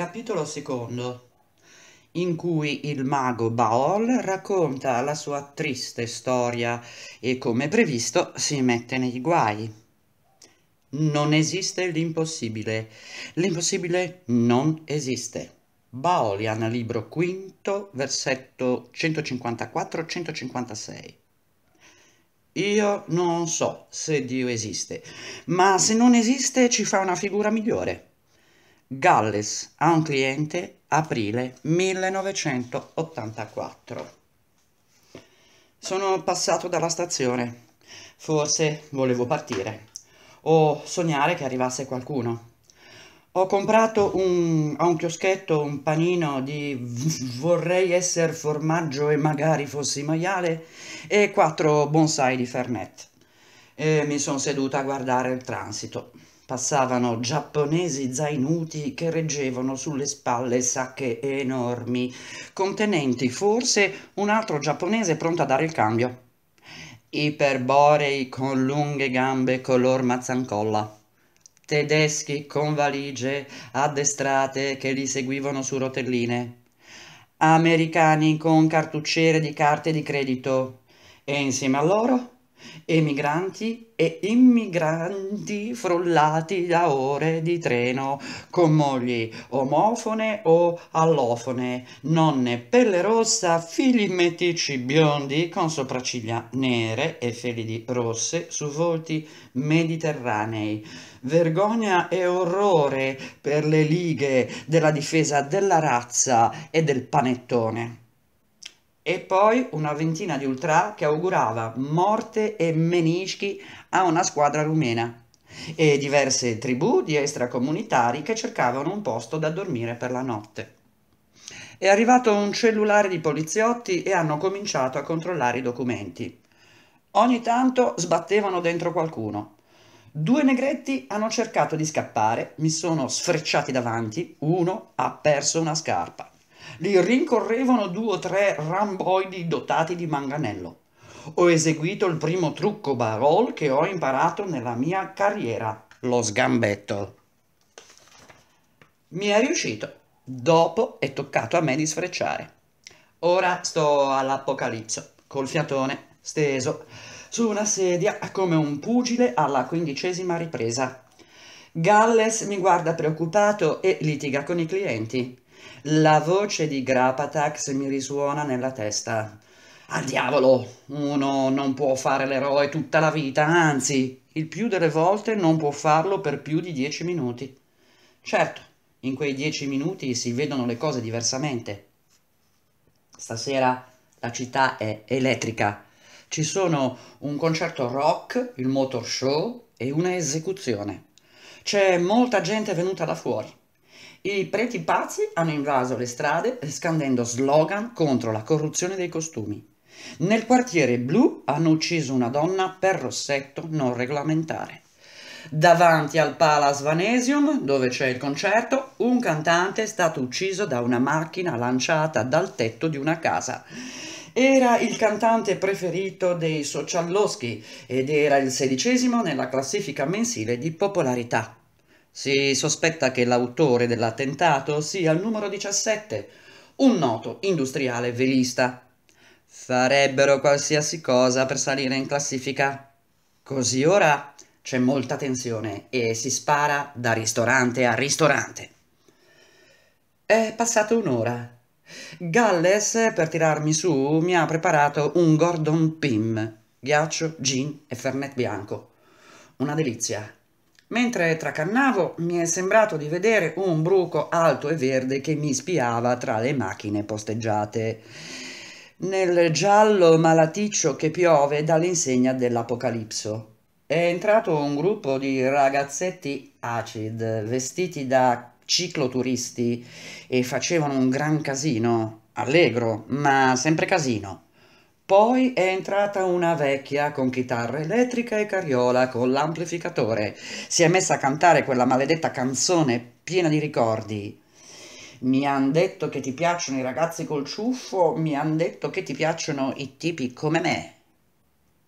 Capitolo secondo in cui il mago Baol racconta la sua triste storia e come previsto si mette nei guai. Non esiste l'impossibile. L'impossibile non esiste. Baolian, libro quinto, versetto 154-156. Io non so se Dio esiste, ma se non esiste ci fa una figura migliore. Galles a un cliente aprile 1984. Sono passato dalla stazione. Forse volevo partire o sognare che arrivasse qualcuno. Ho comprato un, a un chioschetto un panino di vorrei essere formaggio e magari fossi maiale e quattro bonsai di Fernet. E mi sono seduta a guardare il transito. Passavano giapponesi zainuti che reggevano sulle spalle sacche enormi, contenenti forse un altro giapponese pronto a dare il cambio. Iperborei con lunghe gambe color mazzancolla tedeschi con valigie addestrate che li seguivano su rotelline, americani con cartucciere di carte di credito e insieme a loro emigranti e immigranti frullati da ore di treno, con mogli omofone o allofone, nonne pelle rossa, figli metici biondi con sopracciglia nere e felidi rosse su volti mediterranei. Vergogna e orrore per le lighe della difesa della razza e del panettone e poi una ventina di ultra che augurava morte e menischi a una squadra rumena e diverse tribù di extracomunitari che cercavano un posto da dormire per la notte. È arrivato un cellulare di poliziotti e hanno cominciato a controllare i documenti. Ogni tanto sbattevano dentro qualcuno. Due negretti hanno cercato di scappare, mi sono sfrecciati davanti, uno ha perso una scarpa. Li rincorrevano due o tre ramboidi dotati di manganello. Ho eseguito il primo trucco barol che ho imparato nella mia carriera, lo sgambetto. Mi è riuscito. Dopo è toccato a me di sfrecciare. Ora sto all'apocalizzo, col fiatone, steso, su una sedia come un pugile alla quindicesima ripresa. Galles mi guarda preoccupato e litiga con i clienti. La voce di Grapatax mi risuona nella testa. Al diavolo, uno non può fare l'eroe tutta la vita, anzi, il più delle volte non può farlo per più di dieci minuti. Certo, in quei dieci minuti si vedono le cose diversamente. Stasera la città è elettrica. Ci sono un concerto rock, il motor show e una esecuzione. C'è molta gente venuta da fuori. I preti pazzi hanno invaso le strade scandendo slogan contro la corruzione dei costumi. Nel quartiere blu hanno ucciso una donna per rossetto non regolamentare. Davanti al Palace Vanesium, dove c'è il concerto, un cantante è stato ucciso da una macchina lanciata dal tetto di una casa. Era il cantante preferito dei Socialloschi ed era il sedicesimo nella classifica mensile di popolarità. Si sospetta che l'autore dell'attentato sia il numero 17, un noto industriale velista. Farebbero qualsiasi cosa per salire in classifica. Così ora c'è molta tensione e si spara da ristorante a ristorante. È passata un'ora. Galles, per tirarmi su, mi ha preparato un Gordon Pim, ghiaccio, gin e fernet bianco. Una delizia, Mentre tracannavo mi è sembrato di vedere un bruco alto e verde che mi spiava tra le macchine posteggiate. Nel giallo malaticcio che piove dall'insegna dell'Apocalipso. È entrato un gruppo di ragazzetti acid, vestiti da cicloturisti, e facevano un gran casino, allegro, ma sempre casino. Poi è entrata una vecchia con chitarra elettrica e carriola con l'amplificatore. Si è messa a cantare quella maledetta canzone piena di ricordi. Mi han detto che ti piacciono i ragazzi col ciuffo, mi han detto che ti piacciono i tipi come me.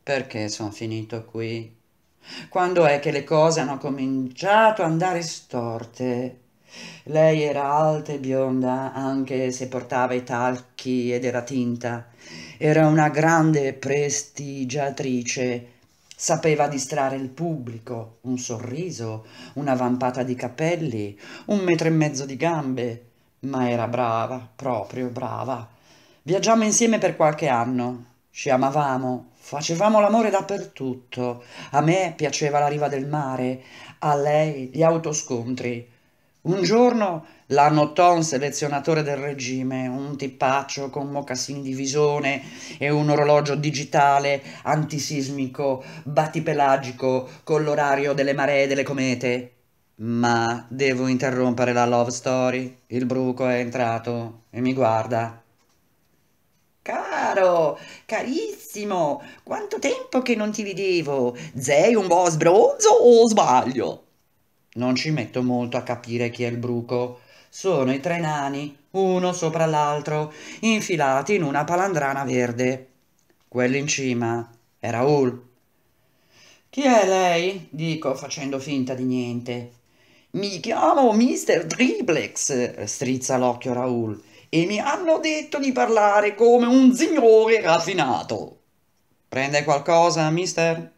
Perché sono finito qui? Quando è che le cose hanno cominciato a andare storte? Lei era alta e bionda, anche se portava i talchi ed era tinta. Era una grande prestigiatrice, sapeva distrarre il pubblico, un sorriso, una vampata di capelli, un metro e mezzo di gambe, ma era brava, proprio brava. Viaggiamo insieme per qualche anno, ci amavamo, facevamo l'amore dappertutto. A me piaceva la riva del mare, a lei gli autoscontri. Un giorno la notò un selezionatore del regime, un tippaccio con mocassini di visone e un orologio digitale antisismico, battipelagico, con l'orario delle maree e delle comete. Ma devo interrompere la love story. Il bruco è entrato e mi guarda. Caro, carissimo, quanto tempo che non ti vedevo. Sei un po' sbronzo o sbaglio? Non ci metto molto a capire chi è il bruco sono i tre nani, uno sopra l'altro, infilati in una palandrana verde. Quello in cima è Raul. Chi è lei? dico facendo finta di niente. Mi chiamo Mister Triplex, strizza l'occhio Raul, e mi hanno detto di parlare come un signore raffinato. Prende qualcosa, mister?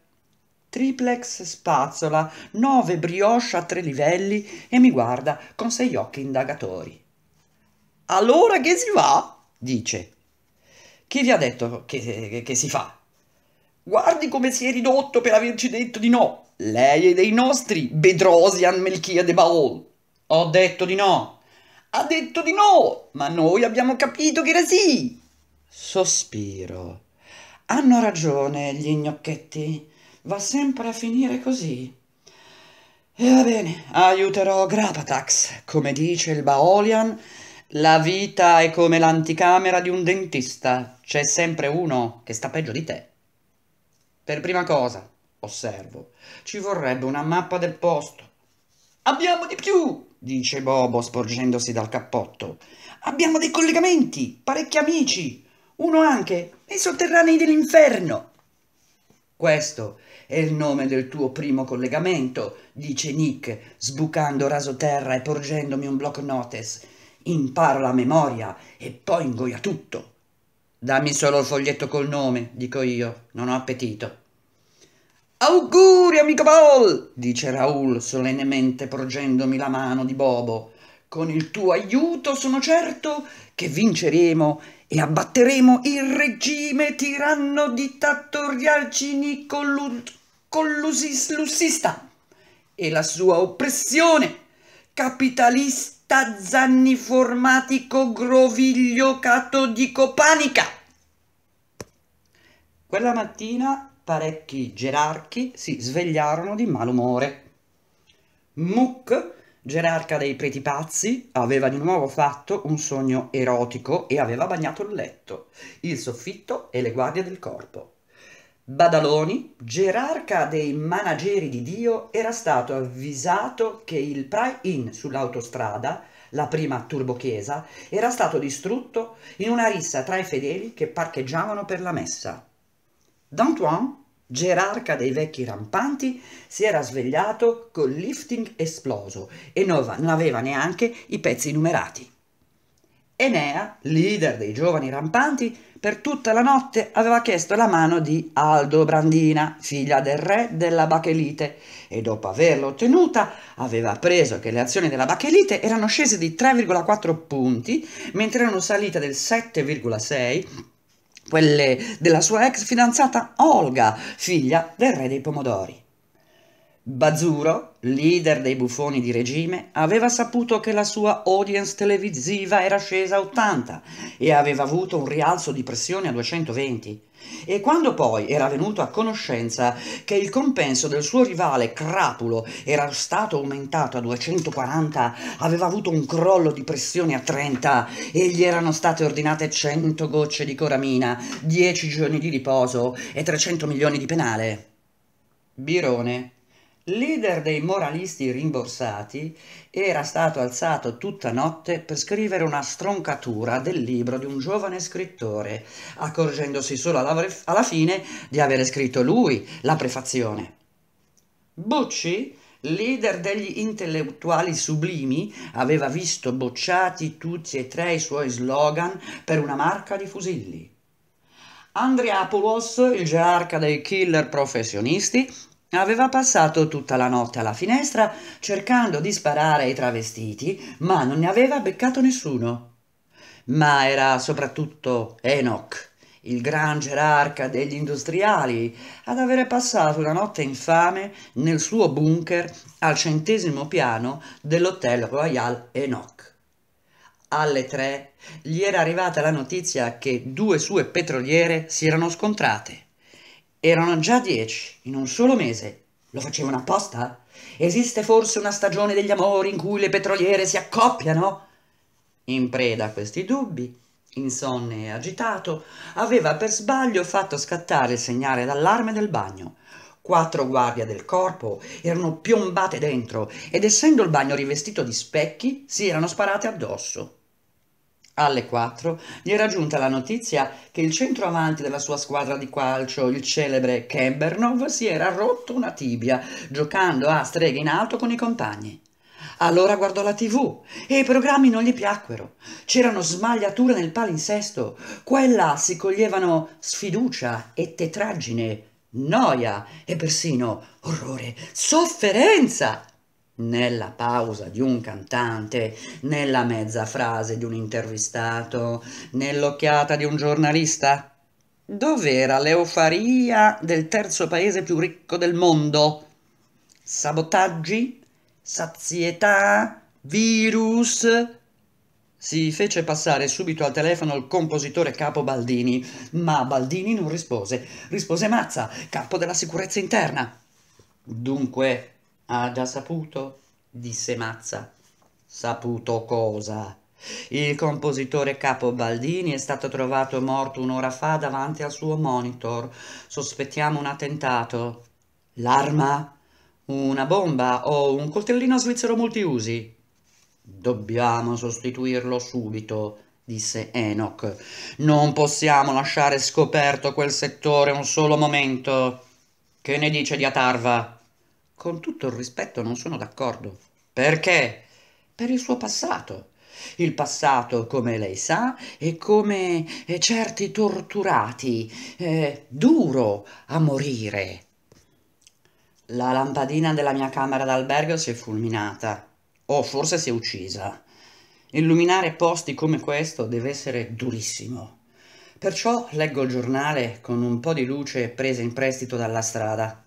triplex spazzola, nove brioche a tre livelli e mi guarda con sei occhi indagatori. Allora che si fa? dice. Chi vi ha detto che, che, che si fa? Guardi come si è ridotto per averci detto di no. Lei è dei nostri, Bedrosian Melchia de Baol. Ho detto di no. Ha detto di no, ma noi abbiamo capito che era sì. Sospiro. Hanno ragione gli gnocchetti. Va sempre a finire così. E va bene, aiuterò Grapatax, come dice il Baolian, la vita è come l'anticamera di un dentista, c'è sempre uno che sta peggio di te. Per prima cosa, osservo, ci vorrebbe una mappa del posto. Abbiamo di più, dice Bobo sporgendosi dal cappotto. Abbiamo dei collegamenti, parecchi amici, uno anche nei sotterranei dell'inferno. Questo è il nome del tuo primo collegamento, dice Nick, sbucando raso terra e porgendomi un block notes. Impara la memoria e poi ingoia tutto. Dammi solo il foglietto col nome, dico io, non ho appetito. Auguri, amico Paul, dice Raul solennemente porgendomi la mano di Bobo. Con il tuo aiuto sono certo che vinceremo e abbatteremo il regime tiranno dittatorial cinico collusista e la sua oppressione capitalista zanniformatico groviglio catodico panica. Quella mattina parecchi gerarchi si svegliarono di malumore. Muck gerarca dei preti pazzi, aveva di nuovo fatto un sogno erotico e aveva bagnato il letto, il soffitto e le guardie del corpo. Badaloni, gerarca dei manageri di Dio, era stato avvisato che il Prai-In sull'autostrada, la prima turbochiesa, era stato distrutto in una rissa tra i fedeli che parcheggiavano per la messa. D'Antoine gerarca dei vecchi rampanti, si era svegliato col lifting esploso e non aveva neanche i pezzi numerati. Enea, leader dei giovani rampanti, per tutta la notte aveva chiesto la mano di Aldo Brandina, figlia del re della Bachelite, e dopo averla ottenuta aveva appreso che le azioni della Bachelite erano scese di 3,4 punti, mentre erano salite del 7,6 quelle della sua ex fidanzata Olga, figlia del re dei pomodori. Bazzuro, leader dei buffoni di regime, aveva saputo che la sua audience televisiva era scesa a 80 e aveva avuto un rialzo di pressione a 220. E quando poi era venuto a conoscenza che il compenso del suo rivale Crapulo era stato aumentato a 240, aveva avuto un crollo di pressione a 30 e gli erano state ordinate 100 gocce di coramina, 10 giorni di riposo e 300 milioni di penale. Birone leader dei moralisti rimborsati, era stato alzato tutta notte per scrivere una stroncatura del libro di un giovane scrittore, accorgendosi solo alla, alla fine di avere scritto lui la prefazione. Bucci, leader degli intellettuali sublimi, aveva visto bocciati tutti e tre i suoi slogan per una marca di fusilli. Andriapoulos, il gerarca dei killer professionisti, Aveva passato tutta la notte alla finestra cercando di sparare ai travestiti, ma non ne aveva beccato nessuno. Ma era soprattutto Enoch, il gran gerarca degli industriali, ad avere passato una notte infame nel suo bunker al centesimo piano dell'Hotel Royal Enoch. Alle tre gli era arrivata la notizia che due sue petroliere si erano scontrate. Erano già dieci in un solo mese. Lo facevano apposta? Esiste forse una stagione degli amori in cui le petroliere si accoppiano? In preda a questi dubbi, insonne e agitato, aveva per sbaglio fatto scattare il segnale d'allarme del bagno. Quattro guardie del corpo erano piombate dentro ed essendo il bagno rivestito di specchi si erano sparate addosso. Alle 4 gli era giunta la notizia che il centroavanti della sua squadra di calcio, il celebre Kembernov, si era rotto una tibia giocando a streghe in alto con i compagni. Allora guardò la tv e i programmi non gli piacquero. C'erano smagliature nel palinsesto, qua e là si coglievano sfiducia e tetraggine, noia e persino orrore, sofferenza nella pausa di un cantante, nella mezza frase di un intervistato, nell'occhiata di un giornalista? Dov'era l'eufaria del terzo paese più ricco del mondo? Sabotaggi? Sazietà? Virus? Si fece passare subito al telefono il compositore capo Baldini, ma Baldini non rispose. Rispose Mazza, capo della sicurezza interna. Dunque, ha già saputo? disse Mazza. Saputo cosa? Il compositore capo Baldini è stato trovato morto un'ora fa davanti al suo monitor. Sospettiamo un attentato. L'arma? Una bomba o un coltellino svizzero multiusi? Dobbiamo sostituirlo subito, disse Enoch. Non possiamo lasciare scoperto quel settore un solo momento. Che ne dice di Atarva? Con tutto il rispetto non sono d'accordo. Perché? Per il suo passato. Il passato, come lei sa, è come eh, certi torturati, eh, duro a morire. La lampadina della mia camera d'albergo si è fulminata, o forse si è uccisa. Illuminare posti come questo deve essere durissimo. Perciò leggo il giornale con un po' di luce presa in prestito dalla strada.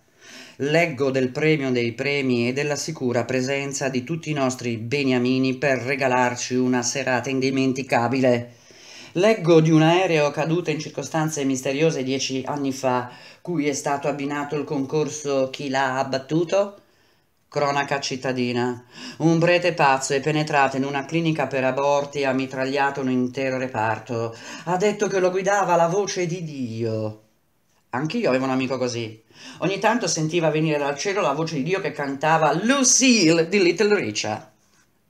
Leggo del premio dei premi e della sicura presenza di tutti i nostri beniamini per regalarci una serata indimenticabile. Leggo di un aereo caduto in circostanze misteriose dieci anni fa, cui è stato abbinato il concorso Chi l'ha abbattuto? Cronaca cittadina. Un prete pazzo è penetrato in una clinica per aborti e ha mitragliato un intero reparto. Ha detto che lo guidava la voce di Dio. Anche io avevo un amico così. Ogni tanto sentiva venire dal cielo la voce di Dio che cantava Lucille di Little Richard.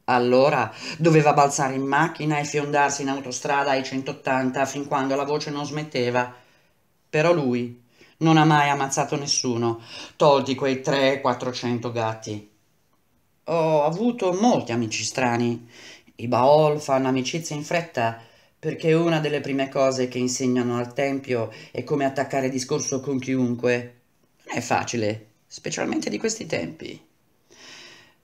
Allora doveva balzare in macchina e fiondarsi in autostrada ai 180 fin quando la voce non smetteva. Però lui non ha mai ammazzato nessuno, tolti quei 300-400 gatti. Ho avuto molti amici strani. I Baol fanno amicizia in fretta perché una delle prime cose che insegnano al Tempio è come attaccare discorso con chiunque. Non è facile, specialmente di questi tempi.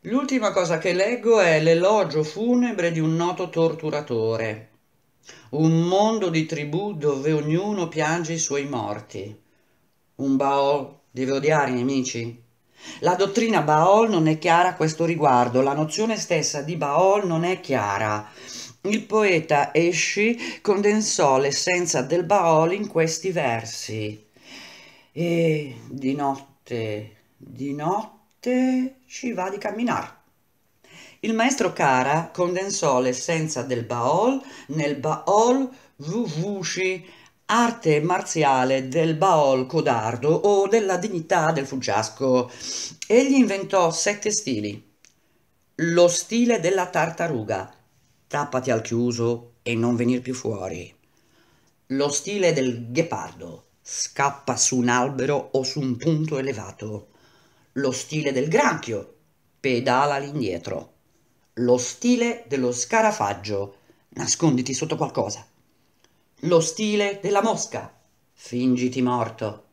L'ultima cosa che leggo è l'elogio funebre di un noto torturatore. Un mondo di tribù dove ognuno piange i suoi morti. Un Baol deve odiare i nemici. La dottrina Baol non è chiara a questo riguardo, la nozione stessa di Baol non è chiara. Il poeta Esci condensò l'essenza del Baol in questi versi. E di notte, di notte ci va di camminare. Il maestro Cara condensò l'essenza del Baol nel Baol Vuvushi, arte marziale del Baol codardo o della dignità del fuggiasco. Egli inventò sette stili. Lo stile della tartaruga, stappati al chiuso e non venir più fuori. Lo stile del ghepardo scappa su un albero o su un punto elevato. Lo stile del granchio pedala all'indietro. Lo stile dello scarafaggio nasconditi sotto qualcosa. Lo stile della mosca fingiti morto.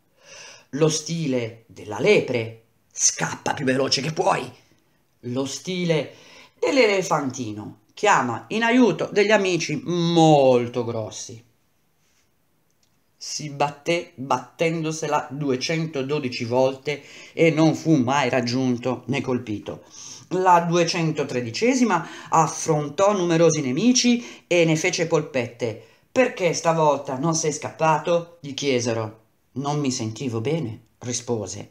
Lo stile della lepre scappa più veloce che puoi. Lo stile dell'elefantino chiama in aiuto degli amici molto grossi. Si batté battendosela 212 volte e non fu mai raggiunto né colpito. La 213 affrontò numerosi nemici e ne fece polpette. Perché stavolta non sei scappato? gli chiesero. Non mi sentivo bene, rispose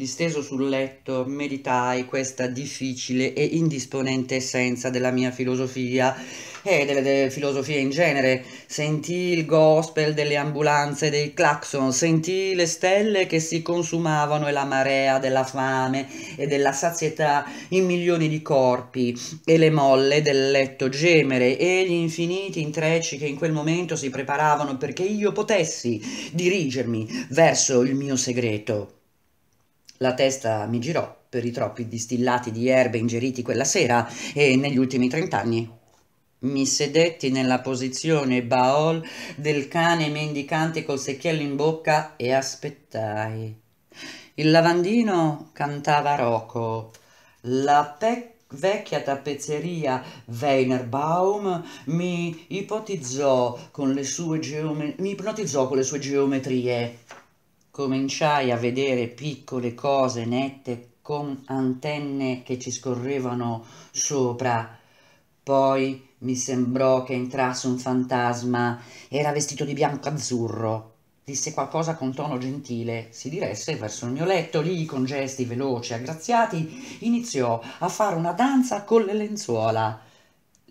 disteso sul letto, meditai questa difficile e indisponente essenza della mia filosofia e eh, delle, delle, filosofie in genere. Sentì il gospel delle ambulanze e dei clacson, sentì le stelle che si consumavano e la marea della fame e della sazietà in milioni di corpi e le molle del letto gemere e gli infiniti intrecci che in quel momento si preparavano perché io potessi dirigermi verso il mio segreto. La testa mi girò per i troppi distillati di erbe ingeriti quella sera e negli ultimi trent'anni. Mi sedetti nella posizione baol del cane mendicante col secchiello in bocca e aspettai. Il lavandino cantava roco. La pecca vecchia tappezzeria Weinerbaum mi ipotizzò con le sue, geome- mi ipnotizzò con le sue geometrie cominciai a vedere piccole cose nette con antenne che ci scorrevano sopra. Poi mi sembrò che entrasse un fantasma, era vestito di bianco azzurro. Disse qualcosa con tono gentile, si diresse verso il mio letto, lì con gesti veloci e aggraziati iniziò a fare una danza con le lenzuola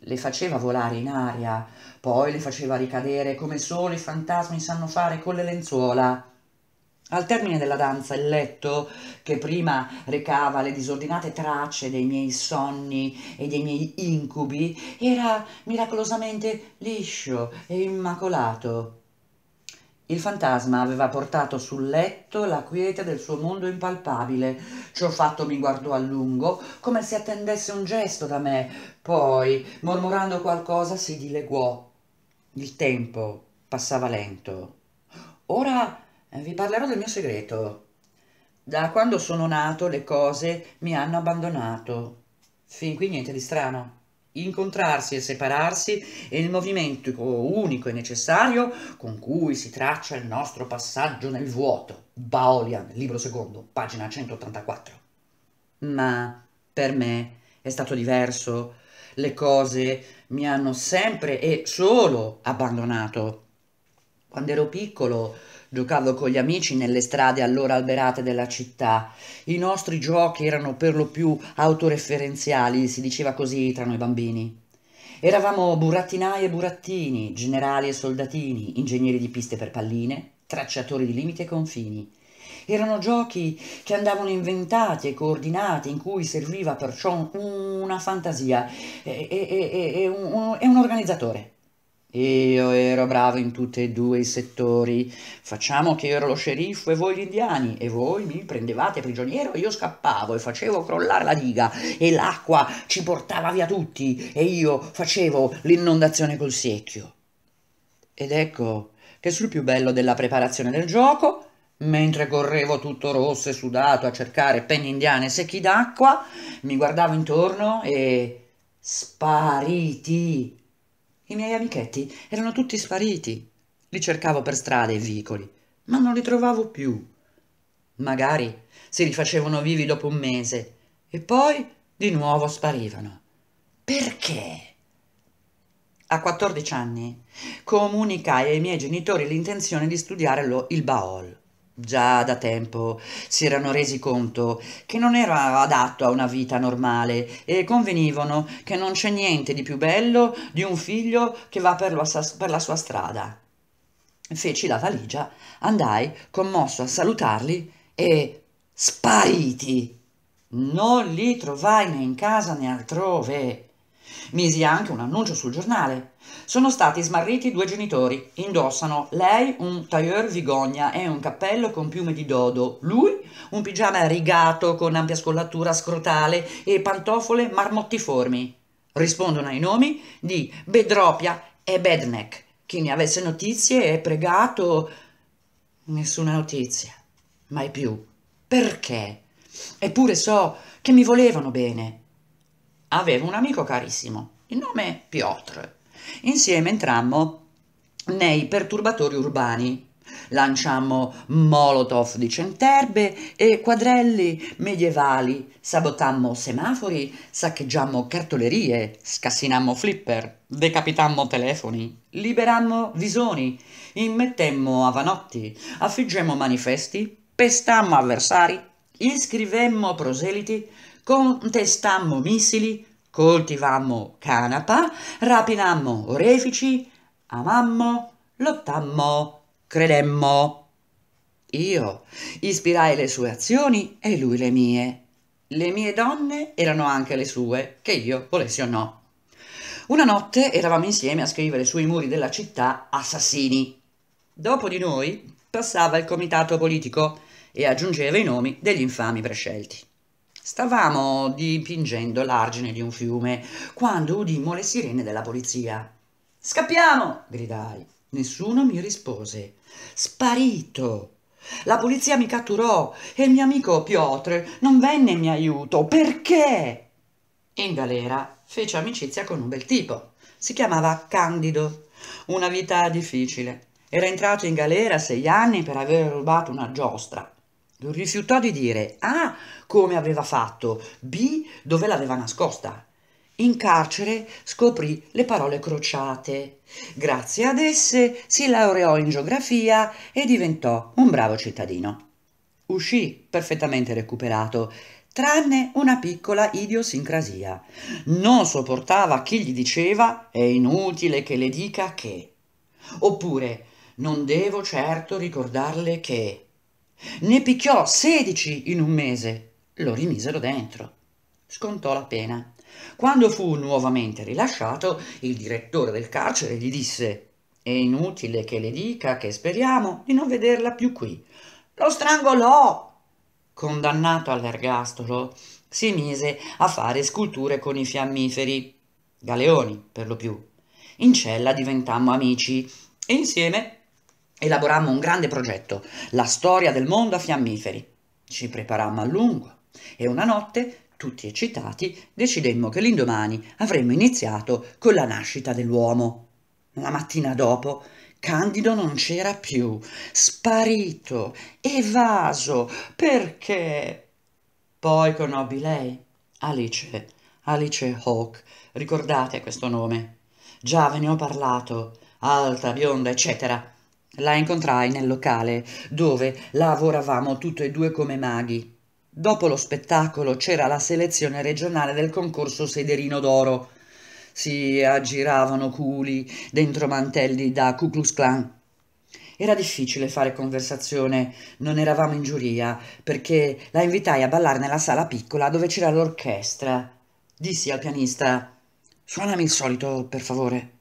le faceva volare in aria, poi le faceva ricadere come solo i fantasmi sanno fare con le lenzuola. Al termine della danza il letto, che prima recava le disordinate tracce dei miei sonni e dei miei incubi, era miracolosamente liscio e immacolato. Il fantasma aveva portato sul letto la quiete del suo mondo impalpabile. Ciò fatto mi guardò a lungo, come se attendesse un gesto da me. Poi, mormorando qualcosa, si dileguò. Il tempo passava lento. Ora eh, vi parlerò del mio segreto. Da quando sono nato le cose mi hanno abbandonato. Fin qui niente di strano. Incontrarsi e separarsi è il movimento unico e necessario con cui si traccia il nostro passaggio nel vuoto. Baolian, libro secondo, pagina 184. Ma per me è stato diverso. Le cose mi hanno sempre e solo abbandonato. Quando ero piccolo Giocavo con gli amici nelle strade allora alberate della città. I nostri giochi erano per lo più autoreferenziali, si diceva così tra noi bambini. Eravamo burattinai e burattini, generali e soldatini, ingegneri di piste per palline, tracciatori di limiti e confini. Erano giochi che andavano inventati e coordinati, in cui serviva perciò una fantasia e, e, e, e un, un organizzatore. Io ero bravo in tutti e due i settori. Facciamo che io ero lo sceriffo e voi gli indiani, e voi mi prendevate prigioniero e io scappavo e facevo crollare la diga e l'acqua ci portava via tutti e io facevo l'inondazione col secchio. Ed ecco che sul più bello della preparazione del gioco, mentre correvo tutto rosso e sudato a cercare penne indiane e secchi d'acqua, mi guardavo intorno e spariti i miei amichetti erano tutti spariti. Li cercavo per strade e vicoli, ma non li trovavo più. Magari si rifacevano vivi dopo un mese e poi di nuovo sparivano. Perché? A 14 anni comunicai ai miei genitori l'intenzione di studiare lo, il Baol già da tempo si erano resi conto che non era adatto a una vita normale e convenivano che non c'è niente di più bello di un figlio che va per, per la sua strada. Feci la valigia, andai commosso a salutarli e spariti. Non li trovai né in casa né altrove. Misi anche un annuncio sul giornale sono stati smarriti due genitori. Indossano lei un tailleur vigogna e un cappello con piume di dodo, lui un pigiama rigato con ampia scollatura scrotale e pantofole marmottiformi. Rispondono ai nomi di Bedropia e Bedneck. Chi ne avesse notizie è pregato. Nessuna notizia, mai più. Perché? Eppure so che mi volevano bene. Avevo un amico carissimo, il nome è Piotr Insieme entrammo nei perturbatori urbani. Lanciammo molotov di centerbe e quadrelli medievali, sabotammo semafori, saccheggiammo cartolerie, scassinammo flipper, decapitammo telefoni, liberammo visoni, immettemmo avanotti, affiggemmo manifesti, pestammo avversari, iscrivemmo proseliti, contestammo missili, coltivammo canapa, rapinammo orefici, amammo, lottammo, credemmo. Io ispirai le sue azioni e lui le mie. Le mie donne erano anche le sue, che io volessi o no. Una notte eravamo insieme a scrivere sui muri della città assassini. Dopo di noi passava il comitato politico e aggiungeva i nomi degli infami prescelti. Stavamo dipingendo l'argine di un fiume quando udimmo le sirene della polizia. Scappiamo! gridai. Nessuno mi rispose. Sparito! La polizia mi catturò e il mio amico Piotr non venne in mio aiuto. Perché? In galera fece amicizia con un bel tipo. Si chiamava Candido. Una vita difficile. Era entrato in galera sei anni per aver rubato una giostra non rifiutò di dire A come aveva fatto, B dove l'aveva nascosta. In carcere scoprì le parole crociate. Grazie ad esse si laureò in geografia e diventò un bravo cittadino. Uscì perfettamente recuperato, tranne una piccola idiosincrasia. Non sopportava chi gli diceva è inutile che le dica che. Oppure non devo certo ricordarle che ne picchiò 16 in un mese. Lo rimisero dentro. Scontò la pena. Quando fu nuovamente rilasciato, il direttore del carcere gli disse è inutile che le dica che speriamo di non vederla più qui. Lo strangolò. Condannato all'ergastolo, si mise a fare sculture con i fiammiferi, galeoni per lo più. In cella diventammo amici e insieme elaborammo un grande progetto, la storia del mondo a fiammiferi. Ci preparammo a lungo e una notte, tutti eccitati, decidemmo che l'indomani avremmo iniziato con la nascita dell'uomo. La mattina dopo, Candido non c'era più, sparito, evaso, perché... Poi conobbi lei, Alice, Alice Hawke, ricordate questo nome. Già ve ne ho parlato, alta, bionda, eccetera la incontrai nel locale, dove lavoravamo tutte e due come maghi. Dopo lo spettacolo c'era la selezione regionale del concorso Sederino d'Oro. Si aggiravano culi dentro mantelli da Ku Klux Klan. Era difficile fare conversazione, non eravamo in giuria, perché la invitai a ballare nella sala piccola dove c'era l'orchestra. Dissi al pianista, suonami il solito, per favore.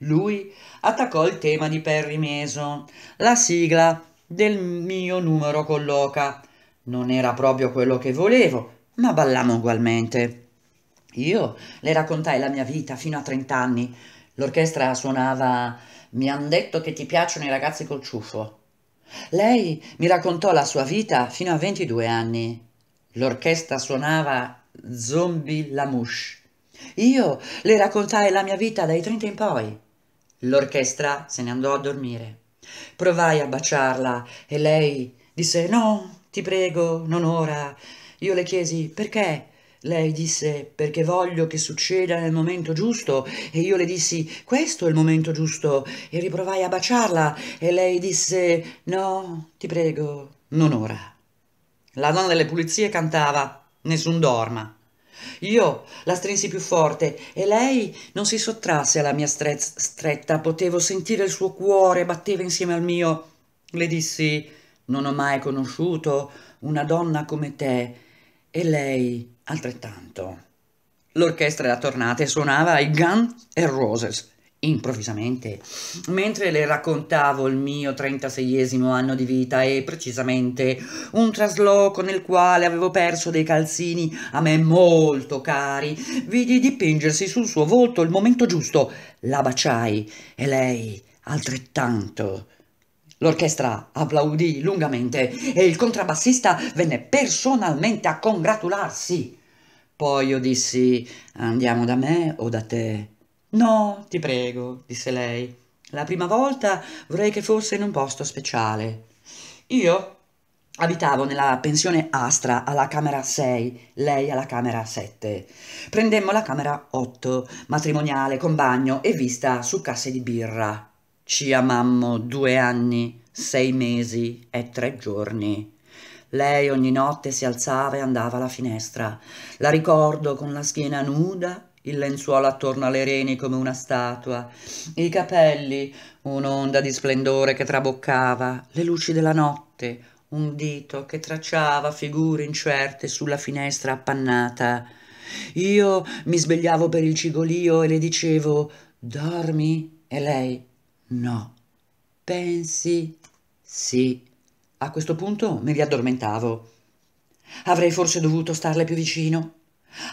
Lui attaccò il tema di Perry Mason, la sigla del mio numero con l'Oca. Non era proprio quello che volevo, ma ballammo ugualmente. Io le raccontai la mia vita fino a 30 anni. L'orchestra suonava Mi han detto che ti piacciono i ragazzi col ciuffo. Lei mi raccontò la sua vita fino a 22 anni. L'orchestra suonava Zombie la mouche». Io le raccontai la mia vita dai 30 in poi. L'orchestra se ne andò a dormire. Provai a baciarla e lei disse no, ti prego, non ora. Io le chiesi perché? Lei disse perché voglio che succeda nel momento giusto e io le dissi questo è il momento giusto e riprovai a baciarla e lei disse no, ti prego, non ora. La donna delle pulizie cantava Nessun dorma. Io la strinsi più forte e lei non si sottrasse alla mia stre stretta. Potevo sentire il suo cuore, batteva insieme al mio. Le dissi, non ho mai conosciuto una donna come te e lei altrettanto. L'orchestra era tornata e suonava i Guns N' Roses improvvisamente, mentre le raccontavo il mio 36esimo anno di vita e precisamente un trasloco nel quale avevo perso dei calzini a me molto cari, vidi dipingersi sul suo volto il momento giusto, la baciai e lei altrettanto. L'orchestra applaudì lungamente e il contrabbassista venne personalmente a congratularsi. Poi io dissi andiamo da me o da te? No, ti prego, disse lei. La prima volta vorrei che fosse in un posto speciale. Io abitavo nella pensione Astra alla camera 6, lei alla camera 7. Prendemmo la camera 8, matrimoniale, con bagno e vista su casse di birra. Ci amammo due anni, sei mesi e tre giorni. Lei ogni notte si alzava e andava alla finestra. La ricordo con la schiena nuda il lenzuolo attorno alle reni come una statua, i capelli, un'onda di splendore che traboccava, le luci della notte, un dito che tracciava figure incerte sulla finestra appannata. Io mi svegliavo per il cigolio e le dicevo dormi e lei no, pensi sì. A questo punto mi riaddormentavo. Avrei forse dovuto starle più vicino.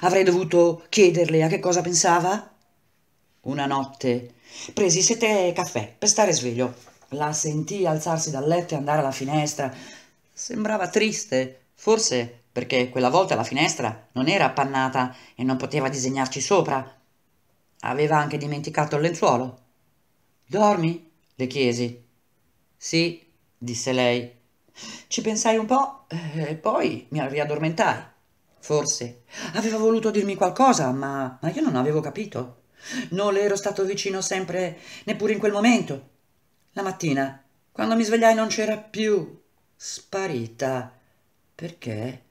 Avrei dovuto chiederle a che cosa pensava? Una notte presi sette caffè per stare sveglio. La sentii alzarsi dal letto e andare alla finestra. Sembrava triste, forse perché quella volta la finestra non era appannata e non poteva disegnarci sopra. Aveva anche dimenticato il lenzuolo. Dormi? le chiesi. Sì, disse lei. Ci pensai un po' eh, e poi mi riaddormentai forse. Aveva voluto dirmi qualcosa, ma, ma io non avevo capito. Non le ero stato vicino sempre, neppure in quel momento. La mattina, quando mi svegliai, non c'era più. Sparita. Perché?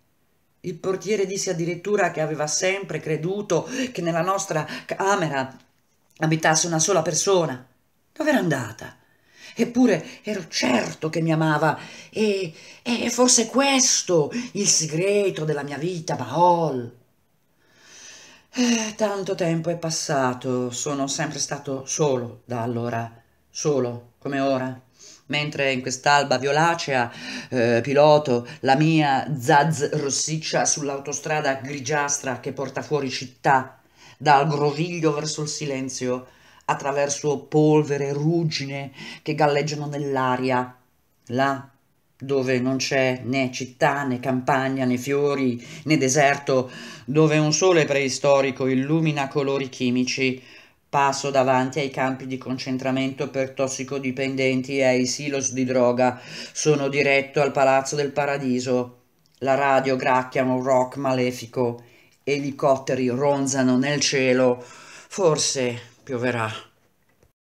Il portiere disse addirittura che aveva sempre creduto che nella nostra camera abitasse una sola persona. Dove era andata? Eppure ero certo che mi amava e, e forse questo il segreto della mia vita, Baol. Eh, tanto tempo è passato, sono sempre stato solo da allora, solo come ora mentre in quest'alba violacea eh, piloto la mia zaz rossiccia sull'autostrada grigiastra che porta fuori città dal groviglio verso il silenzio attraverso polvere, ruggine che galleggiano nell'aria, là dove non c'è né città, né campagna, né fiori, né deserto, dove un sole preistorico illumina colori chimici. Passo davanti ai campi di concentramento per tossicodipendenti e ai silos di droga. Sono diretto al Palazzo del Paradiso. La radio gracchia un rock malefico. Elicotteri ronzano nel cielo. Forse 别为啥？